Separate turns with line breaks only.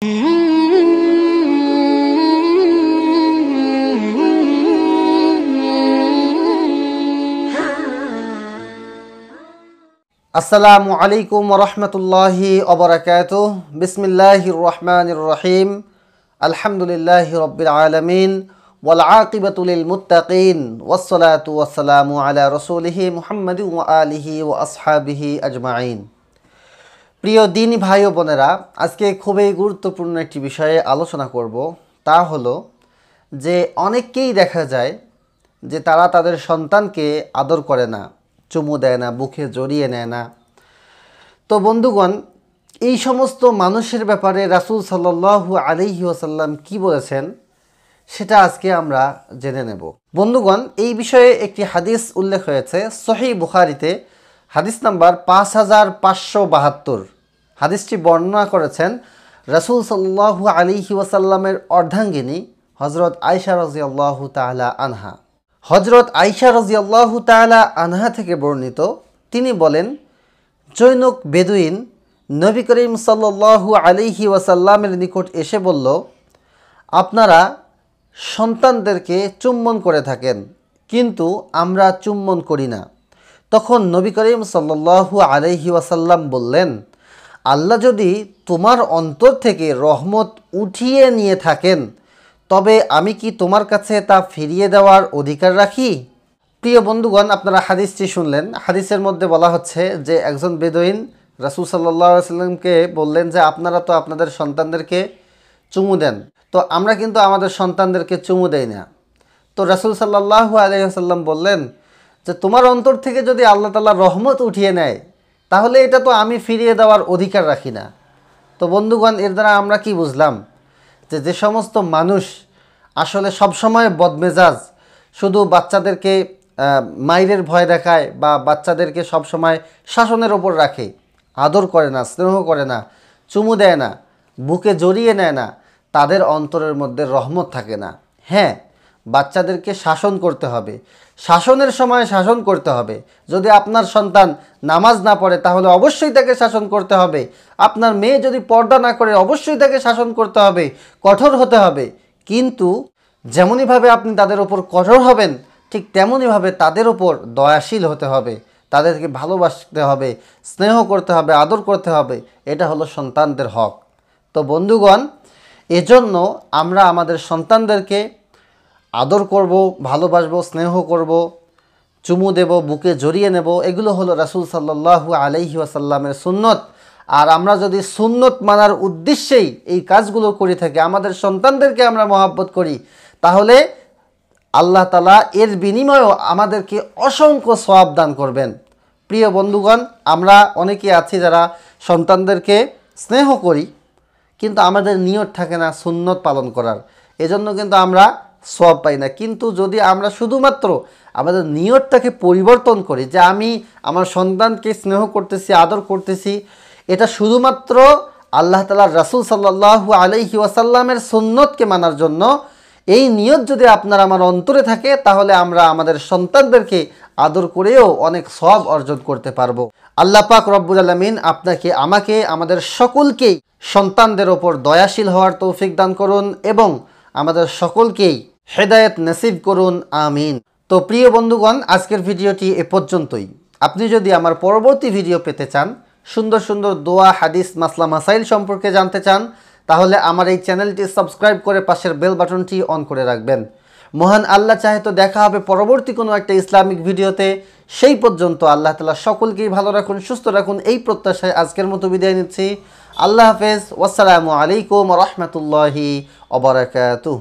السلام عليكم ورحمة الله وبركاته بسم الله الرحمن الرحيم الحمد لله رب العالمين والعاقبة للمتقين والصلاة والسلام على رسوله محمد وآله وأصحابه أجمعين প্রিয় দিন ভাই ও বোনেরা আজকে খুবই গুরুত্বপূর্ণ একটি বিষয়ে আলোচনা করব তা হলো যে অনেককেই দেখা যায় যে তারা তাদের সন্তানকে আদর করে না চুমু দেয় না বুকে জড়িয়ে নেয় না তো বন্ধুগণ এই সমস্ত মানুষের ব্যাপারে রাসুল সাল্লু আলিহি ওসাল্লাম কি বলেছেন সেটা আজকে আমরা জেনে নেব বন্ধুগণ এই বিষয়ে একটি হাদিস উল্লেখ হয়েছে সহি বুখারিতে হাদিস নাম্বার পাঁচ হাজার পাঁচশো বাহাত্তর হাদিসটি বর্ণনা করেছেন রসুল সাল্লাহু আলিহি ওয়াসাল্লামের অর্ধাঙ্গিনী হজরত আয়সা রাজিয়াল্লাহু তালা আনহা হজরত আয়সা রাজিয়াল্লাহু তালা আনহা থেকে বর্ণিত তিনি বলেন জৈনক বেদুইন নবী করিম সাল্লু আলিহি ওয়াসাল্লামের নিকট এসে বলল আপনারা সন্তানদেরকে চুম্বন করে থাকেন কিন্তু আমরা চুম্বন করি না তখন নবী করিম সাল্লু আলহি ওয়াসাল্লাম বললেন আল্লাহ যদি তোমার অন্তর থেকে রহমত উঠিয়ে নিয়ে থাকেন তবে আমি কি তোমার কাছে তা ফিরিয়ে দেওয়ার অধিকার রাখি প্রিয় বন্ধুগণ আপনারা হাদিসটি শুনলেন হাদিসের মধ্যে বলা হচ্ছে যে একজন বেদইন রাসুল সাল্লাহ সাল্লামকে বললেন যে আপনারা তো আপনাদের সন্তানদেরকে চুমু দেন তো আমরা কিন্তু আমাদের সন্তানদেরকে চুমু দেই না তো রাসুল সাল্লাহ সাল্লাম বললেন যে তোমার অন্তর থেকে যদি আল্লাহ তাল্লাহ রহমত উঠিয়ে নেয় তাহলে এটা তো আমি ফিরিয়ে দেওয়ার অধিকার রাখি না তো বন্ধুগণ এর দ্বারা আমরা কি বুঝলাম যে যে সমস্ত মানুষ আসলে সবসময় বদমেজাজ শুধু বাচ্চাদেরকে মায়ের ভয় দেখায় বা বাচ্চাদেরকে সবসময় শাসনের ওপর রাখে আদর করে না স্নেহ করে না চুমু দেয় না বুকে জড়িয়ে নেয় না তাদের অন্তরের মধ্যে রহমত থাকে না হ্যাঁ বাচ্চাদেরকে শাসন করতে হবে শাসনের সময় শাসন করতে হবে যদি আপনার সন্তান নামাজ না পড়ে তাহলে অবশ্যই তাকে শাসন করতে হবে আপনার মেয়ে যদি পর্দা না করে অবশ্যই তাকে শাসন করতে হবে কঠোর হতে হবে কিন্তু যেমনইভাবে আপনি তাদের ওপর কঠোর হবেন ঠিক তেমনইভাবে তাদের ওপর দয়াশীল হতে হবে তাদেরকে ভালোবাসতে হবে স্নেহ করতে হবে আদর করতে হবে এটা হলো সন্তানদের হক তো বন্ধুগণ এজন্য আমরা আমাদের সন্তানদেরকে আদর করব ভালোবাসবো স্নেহ করব চুমু দেব বুকে জড়িয়ে নেব এগুলো হলো রাসুল সাল্লাহু আলহি আসাল্লামের সুন্নত আর আমরা যদি সুন্নত মানার উদ্দেশ্যেই এই কাজগুলো করে থাকি আমাদের সন্তানদেরকে আমরা মহাব্বত করি তাহলে আল্লাহ তালা এর বিনিময়েও আমাদেরকে অসংখ্য সবাব দান করবেন প্রিয় বন্ধুগণ আমরা অনেকে আছি যারা সন্তানদেরকে স্নেহ করি কিন্তু আমাদের নিয়ত থাকে না সুন্নত পালন করার এজন্য কিন্তু আমরা সব পাই না কিন্তু যদি আমরা শুধুমাত্র আমাদের নিয়তটাকে পরিবর্তন করি যে আমি আমার সন্তানকে স্নেহ করতেছি আদর করতেছি এটা শুধুমাত্র আল্লাহ তালা রাসুল সাল্লাহ আলহি ওয়াসাল্লামের সন্ন্যতকে মানার জন্য এই নিয়ত যদি আপনার আমার অন্তরে থাকে তাহলে আমরা আমাদের সন্তানদেরকে আদর করেও অনেক সব অর্জন করতে পারবো আল্লাহ পাক রব্বুল আলমিন আপনাকে আমাকে আমাদের সকলকেই সন্তানদের ওপর দয়াশীল হওয়ার তৌফিক দান করুন এবং আমাদের সকলকেই হেদায়ত নসিব করুন আমিন তো প্রিয় বন্ধুগণ আজকের ভিডিওটি এ পর্যন্তই আপনি যদি আমার পরবর্তী ভিডিও পেতে চান সুন্দর সুন্দর দোয়া হাদিস মাসলা মাসাইল সম্পর্কে জানতে চান তাহলে আমার এই চ্যানেলটি সাবস্ক্রাইব করে পাশের বেল বাটনটি অন করে রাখবেন মহান আল্লাহ চাহে তো দেখা হবে পরবর্তী কোনো একটা ইসলামিক ভিডিওতে সেই পর্যন্ত আল্লাহ তালা সকলকেই ভালো রাখুন সুস্থ রাখুন এই প্রত্যাশায় আজকের মতো বিদায় নিচ্ছি আল্লাহ হাফেজ ওয়াসালামু আলাইকুম রহমতুল্লাহি অবরাকাতু